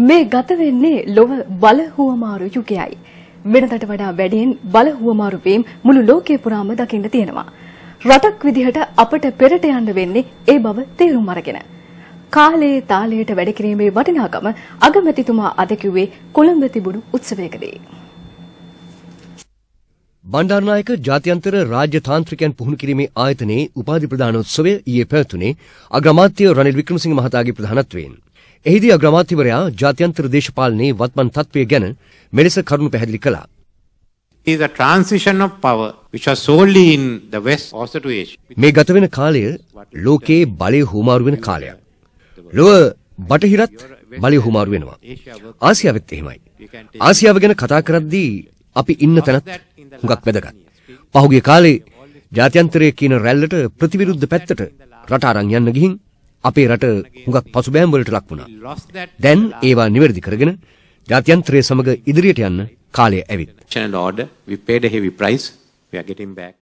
මේ ගත වෙන්නේ ලොව බල හුවමාරු යුගයයි. වෙනතට වඩා වැඩියෙන් බල හුවමාරු වීම මුළු ලෝකේ පුරාම දකින්න තියෙනවා. රටක් විදිහට අපට පෙරට යන්න වෙන්නේ ඒ බව තේරුම් අරගෙන. කාලයේ තාලයට වැඩ කිරීමේ වටිනාකම අගමැතිතුමා අද කිව්වේ කොළඹ තිබුණු උත්සවයකදී. බණ්ඩාරනායක ජාත්‍යන්තර රාජ්‍ය තාන්ත්‍රිකයන් පුහුණු කිරීමේ ආයතනයේ උපාධි ප්‍රදානෝත්සවය ඊයේ පැවැතුනේ අග්‍රාමාත්‍ය රනිල් වික්‍රමසිංහ මහතාගේ ප්‍රධානත්වයෙන්. එහිදී අග්‍රාමාත්‍යවරයා ජාත්‍යන්තර දේශපාලනයේ වත්මන් තත්ත්වය ගැන මෙලෙස කරුණු පැහැදිලි කළා. is a transition of power which was solely in the west also to asia මේ ගත වෙන කාලය ලෝකයේ බලය හුමාරු වෙන කාලයක්. ලොව බටහිරත් බලය හුමාරු වෙනවා. ආසියාවෙත් එහෙමයි. ආසියාව ගැන කතා කරද්දී අපි ඉන්න තැනත් හුඟක් වැදගත්. පහුගිය කාලේ ජාත්‍යන්තරයේ කියන රැල්ලට ප්‍රතිවිරුද්ධ පැත්තට රට අරන් යන්න ගිහින් අපේ රට හුඟක් පසුබෑම් වලට ලක් වුණා. දැන් ඒවා නිවැරදි කරගෙන ජාත්‍යන්තරය සමග ඉදිරියට යන්න කාලය ඇවිත්. Channel order we paid a heavy price we are getting back